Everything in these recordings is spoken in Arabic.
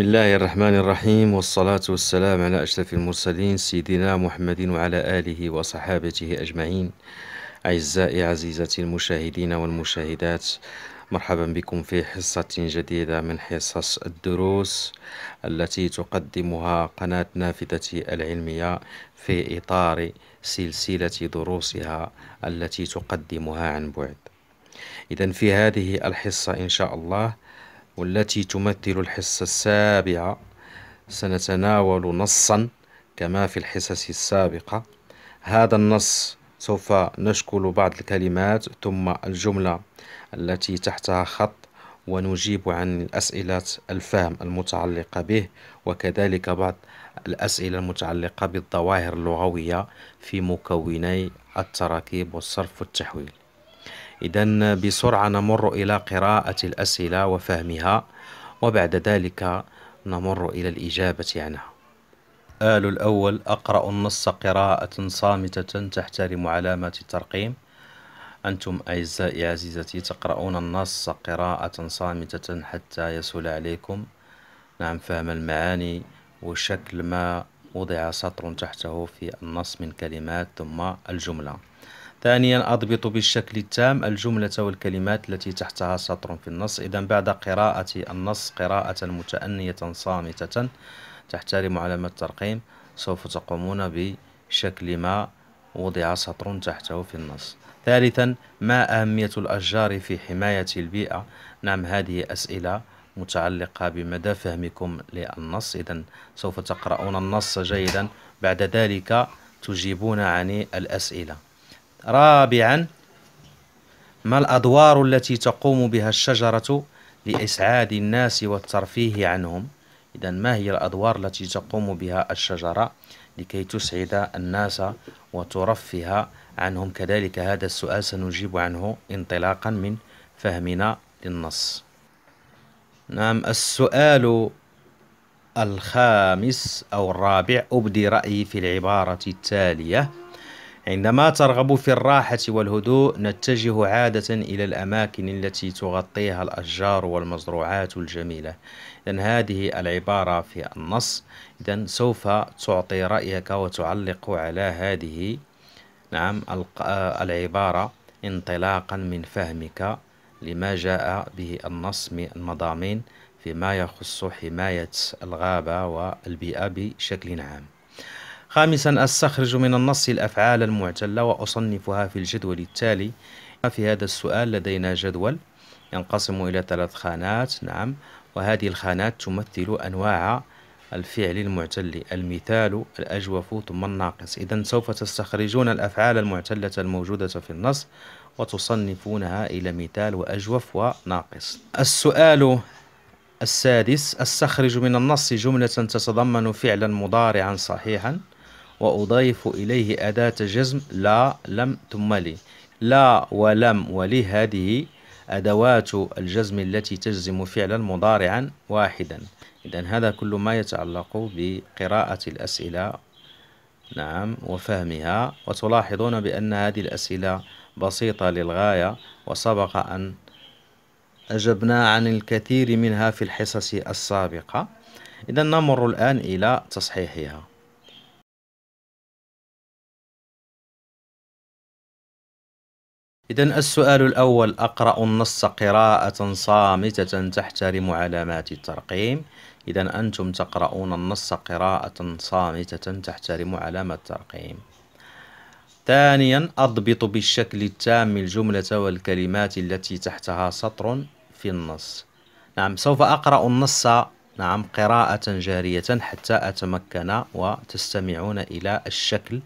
بسم الله الرحمن الرحيم والصلاة والسلام على أشرف المرسلين سيدنا محمد وعلى آله وصحابته أجمعين أعزائي عزيزتي المشاهدين والمشاهدات مرحبا بكم في حصة جديدة من حصص الدروس التي تقدمها قناة نافذة العلمية في إطار سلسلة دروسها التي تقدمها عن بعد إذا في هذه الحصة إن شاء الله والتي تمثل الحصة السابعة سنتناول نصا كما في الحصص السابقة هذا النص سوف نشكل بعض الكلمات ثم الجملة التي تحتها خط ونجيب عن أسئلة الفهم المتعلقة به وكذلك بعض الأسئلة المتعلقة بالظواهر اللغوية في مكوني التراكيب والصرف والتحويل إذا بسرعة نمر إلى قراءة الأسئلة وفهمها وبعد ذلك نمر إلى الإجابة عنها آل الأول أقرأ النص قراءة صامتة تحترم علامات الترقيم أنتم أعزائي عزيزتي تقرؤون النص قراءة صامتة حتى يسهل عليكم نعم فهم المعاني وشكل ما وضع سطر تحته في النص من كلمات ثم الجملة ثانيا أضبط بالشكل التام الجملة والكلمات التي تحتها سطر في النص إذا بعد قراءة النص قراءة متأنية صامتة تحترم علامة الترقيم سوف تقومون بشكل ما وضع سطر تحته في النص ثالثا ما أهمية الأشجار في حماية البيئة نعم هذه أسئلة متعلقة بمدى فهمكم للنص إذا سوف تقرؤون النص جيدا بعد ذلك تجيبون عن الأسئلة رابعا ما الأدوار التي تقوم بها الشجرة لإسعاد الناس والترفيه عنهم إذا ما هي الأدوار التي تقوم بها الشجرة لكي تسعد الناس وترفه عنهم كذلك هذا السؤال سنجيب عنه انطلاقا من فهمنا للنص نعم السؤال الخامس أو الرابع أبدي رأيي في العبارة التالية عندما ترغب في الراحة والهدوء نتجه عادة إلى الأماكن التي تغطيها الأشجار والمزروعات الجميلة إذا هذه العبارة في النص إذا سوف تعطي رأيك وتعلق على هذه نعم آه، العبارة انطلاقا من فهمك لما جاء به النص من المضامين فيما يخص حماية الغابة والبيئة بشكل عام خامسا أستخرج من النص الأفعال المعتلة وأصنفها في الجدول التالي في هذا السؤال لدينا جدول ينقسم إلى ثلاث خانات نعم وهذه الخانات تمثل أنواع الفعل المعتل المثال الأجوف ثم الناقص إذا سوف تستخرجون الأفعال المعتلة الموجودة في النص وتصنفونها إلى مثال وأجوف وناقص السؤال السادس استخرج من النص جملة تتضمن فعلا مضارعا صحيحا وأضيف إليه أداة جزم لا لم ثم لي لا ولم ولي هذه أدوات الجزم التي تجزم فعلا مضارعا واحدا إذا هذا كل ما يتعلق بقراءة الأسئلة نعم وفهمها وتلاحظون بأن هذه الأسئلة بسيطة للغاية وسبق أن أجبنا عن الكثير منها في الحصص السابقة إذا نمر الآن إلى تصحيحها إذا السؤال الأول أقرأ النص قراءة صامتة تحترم علامات الترقيم إذا أنتم تقرؤون النص قراءة صامتة تحترم علامة الترقيم ثانيا أضبط بالشكل التام الجملة والكلمات التي تحتها سطر في النص نعم سوف أقرأ النص نعم قراءة جارية حتى أتمكن وتستمعون إلى الشكل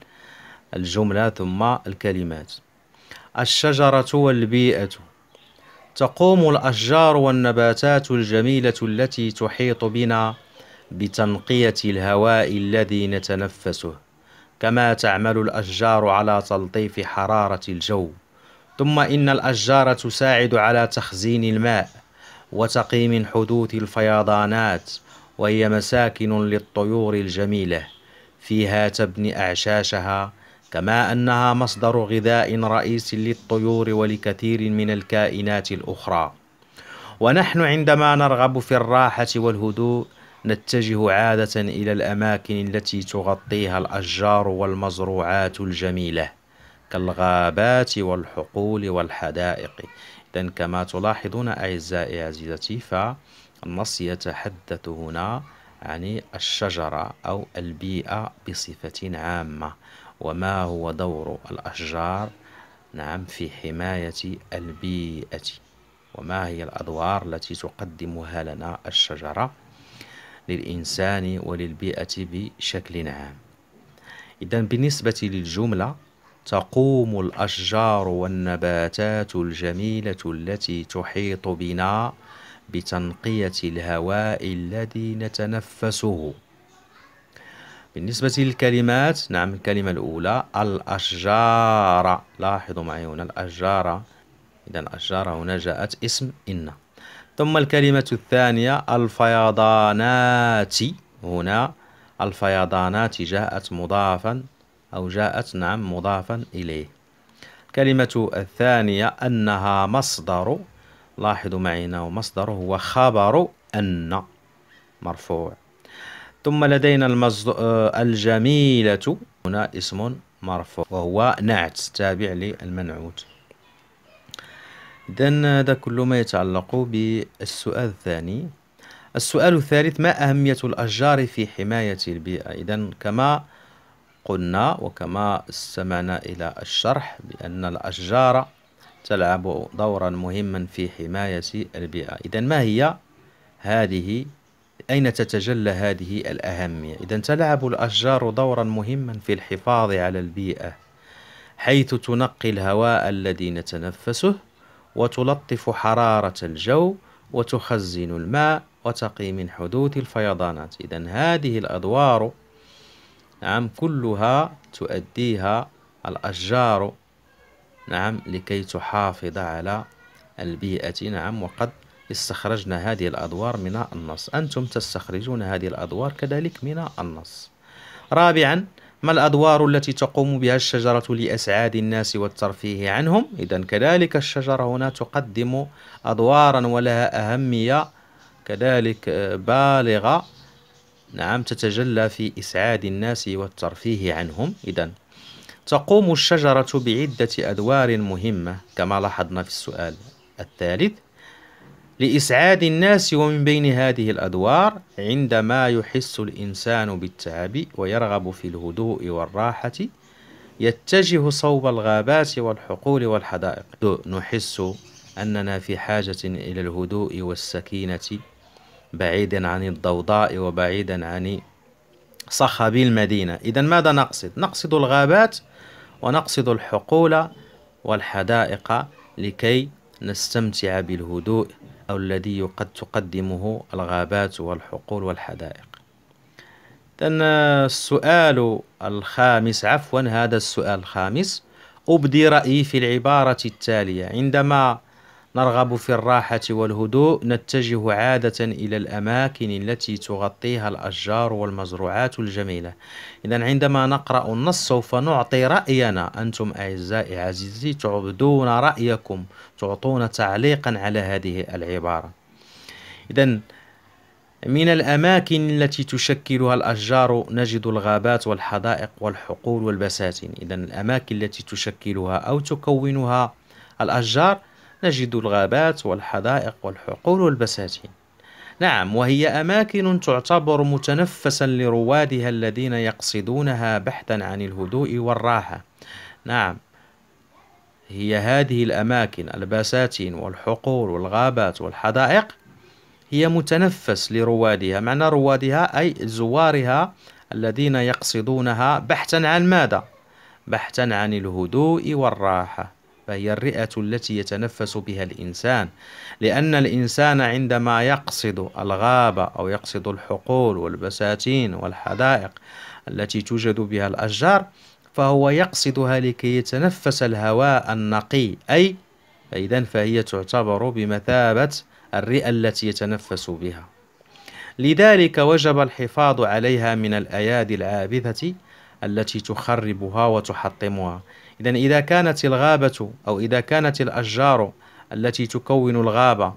الجملة ثم الكلمات الشجرة والبيئة تقوم الأشجار والنباتات الجميلة التي تحيط بنا بتنقية الهواء الذي نتنفسه كما تعمل الأشجار على تلطيف حرارة الجو ثم إن الأشجار تساعد على تخزين الماء وتقي من حدوث الفيضانات وهي مساكن للطيور الجميلة فيها تبني أعشاشها كما أنها مصدر غذاء رئيس للطيور ولكثير من الكائنات الأخرى ونحن عندما نرغب في الراحة والهدوء نتجه عادة إلى الأماكن التي تغطيها الأشجار والمزروعات الجميلة كالغابات والحقول والحدائق إذا كما تلاحظون أعزائي عزيزتي فالنص يتحدث هنا عن الشجرة أو البيئة بصفة عامة وما هو دور الأشجار نعم في حماية البيئة وما هي الأدوار التي تقدمها لنا الشجرة للإنسان وللبيئة بشكل عام إذا بالنسبة للجملة تقوم الأشجار والنباتات الجميلة التي تحيط بنا بتنقية الهواء الذي نتنفسه بالنسبة للكلمات نعم الكلمة الأولى الأشجار لاحظوا معي هنا الأشجار إذا الأشجار هنا جاءت اسم إن ثم الكلمة الثانية الفيضانات هنا الفيضانات جاءت مضافا أو جاءت نعم مضافا إليه الكلمة الثانية أنها مصدر لاحظوا معي هنا مصدر هو خبر أن مرفوع ثم لدينا المصدر آه، الجميلة هنا اسم مرفوع وهو نعت تابع للمنعوت إذا هذا كل ما يتعلق بالسؤال الثاني السؤال الثالث ما أهمية الأشجار في حماية البيئة إذا كما قلنا وكما استمعنا إلى الشرح بأن الأشجار تلعب دورا مهما في حماية البيئة إذا ما هي هذه أين تتجلى هذه الأهمية؟ إذا تلعب الأشجار دورا مهما في الحفاظ على البيئة حيث تنقي الهواء الذي نتنفسه وتلطف حرارة الجو وتخزن الماء وتقي من حدوث الفيضانات إذا هذه الأدوار نعم كلها تؤديها الأشجار نعم لكي تحافظ على البيئة نعم وقد استخرجنا هذه الأدوار من النص أنتم تستخرجون هذه الأدوار كذلك من النص رابعا ما الأدوار التي تقوم بها الشجرة لإسعاد الناس والترفيه عنهم إذا كذلك الشجرة هنا تقدم أدوارا ولها أهمية كذلك آه، بالغة نعم تتجلى في إسعاد الناس والترفيه عنهم إذا تقوم الشجرة بعدة أدوار مهمة كما لاحظنا في السؤال الثالث لإسعاد الناس ومن بين هذه الأدوار عندما يحس الإنسان بالتعب ويرغب في الهدوء والراحة يتجه صوب الغابات والحقول والحدائق نحس أننا في حاجة إلى الهدوء والسكينة بعيدا عن الضوضاء وبعيدا عن صخب المدينة إذا ماذا نقصد؟ نقصد الغابات ونقصد الحقول والحدائق لكي نستمتع بالهدوء أو الذي قد تقدمه الغابات والحقول والحدائق إذن السؤال الخامس عفوا هذا السؤال الخامس أبدي رأيي في العبارة التالية عندما نرغب في الراحة والهدوء نتجه عادة إلى الأماكن التي تغطيها الأشجار والمزروعات الجميلة إذا عندما نقرأ النص سوف نعطي رأينا أنتم أعزائي عزيزي تعبدون رأيكم تعطون تعليقا على هذه العبارة إذا من الأماكن التي تشكلها الأشجار نجد الغابات والحدائق والحقول والبساتين إذا الأماكن التي تشكلها أو تكونها الأشجار نجد الغابات والحدائق والحقول والبساتين نعم وهي اماكن تعتبر متنفسا لروادها الذين يقصدونها بحثا عن الهدوء والراحه نعم هي هذه الاماكن البساتين والحقول والغابات والحدائق هي متنفس لروادها معنى روادها اي زوارها الذين يقصدونها بحثا عن ماذا بحثا عن الهدوء والراحه فهي الرئة التي يتنفس بها الإنسان لأن الإنسان عندما يقصد الغابة أو يقصد الحقول والبساتين والحدائق التي توجد بها الأشجار فهو يقصدها لكي يتنفس الهواء النقي أي فإذا فهي تعتبر بمثابة الرئة التي يتنفس بها لذلك وجب الحفاظ عليها من الأيادي العابثة التي تخربها وتحطمها إذا إذا كانت الغابة أو إذا كانت الأشجار التي تكون الغابة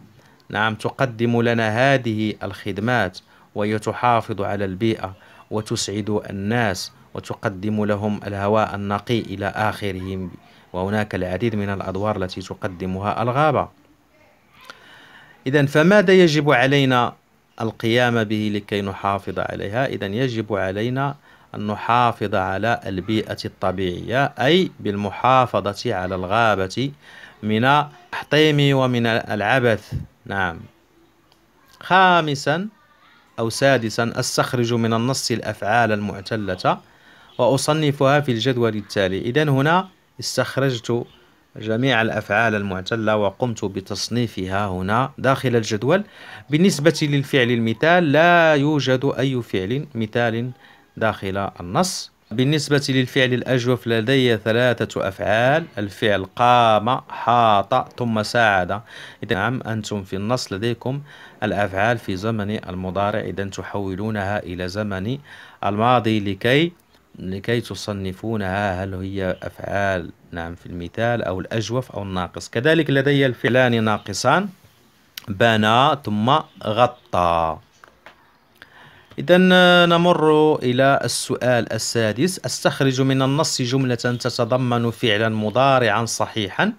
نعم تقدم لنا هذه الخدمات وهي تحافظ على البيئة وتسعد الناس وتقدم لهم الهواء النقي إلى آخره وهناك العديد من الأدوار التي تقدمها الغابة إذا فماذا يجب علينا القيام به لكي نحافظ عليها إذا يجب علينا أن نحافظ على البيئة الطبيعية أي بالمحافظة على الغابة من التحطيم ومن العبث نعم خامسا أو سادسا أستخرج من النص الأفعال المعتلة وأصنفها في الجدول التالي إذا هنا استخرجت جميع الأفعال المعتلة وقمت بتصنيفها هنا داخل الجدول بالنسبة للفعل المثال لا يوجد أي فعل مثال داخل النص بالنسبة للفعل الأجوف لدي ثلاثة أفعال الفعل قام حاط ثم ساعد إذا نعم أنتم في النص لديكم الأفعال في زمن المضارع إذا تحولونها إلى زمن الماضي لكي لكي تصنفونها هل هي أفعال نعم في المثال أو الأجوف أو الناقص كذلك لدي الفعلان ناقصان بنى ثم غطى إذا نمر إلى السؤال السادس أستخرج من النص جملة تتضمن فعلا مضارعا صحيحا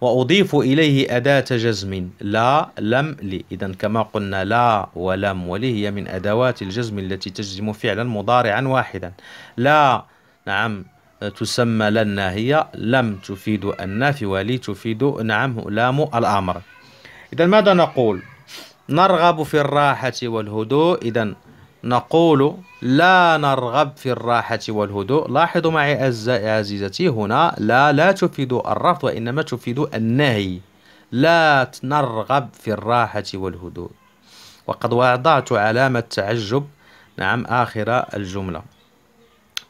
وأضيف إليه أداة جزم لا لم لي إذا كما قلنا لا ولم ولي هي من أدوات الجزم التي تجزم فعلا مضارعا واحدا لا نعم تسمى لنا هي لم تفيد النافي ولي تفيد نعم لام الأمر إذا ماذا نقول نرغب في الراحة والهدوء إذا نقول لا نرغب في الراحة والهدوء لاحظوا معي أعزائي عزيزتي هنا لا لا تفيد الرفض وإنما تفيد النهي لا نرغب في الراحة والهدوء وقد وضعت علامة تعجب نعم آخر الجملة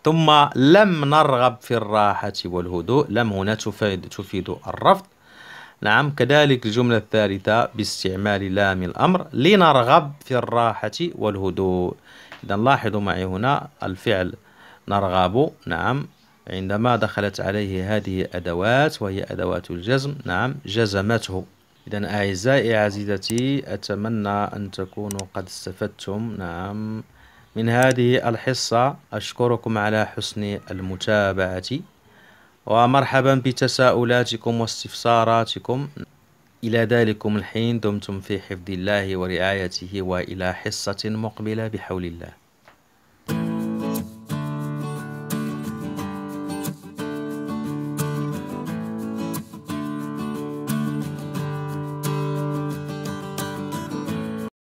ثم لم نرغب في الراحة والهدوء لم هنا تفيد, تفيد الرفض نعم كذلك الجملة الثالثة باستعمال لام الأمر لنرغب في الراحة والهدوء إذا لاحظوا معي هنا الفعل نرغب نعم عندما دخلت عليه هذه الأدوات وهي أدوات الجزم نعم جزمته إذا أعزائي عزيزتي أتمنى أن تكونوا قد استفدتم نعم من هذه الحصة أشكركم على حسن المتابعة ومرحبا بتساؤلاتكم واستفساراتكم إلى ذلكم الحين دمتم في حفظ الله ورعايته وإلى حصة مقبلة بحول الله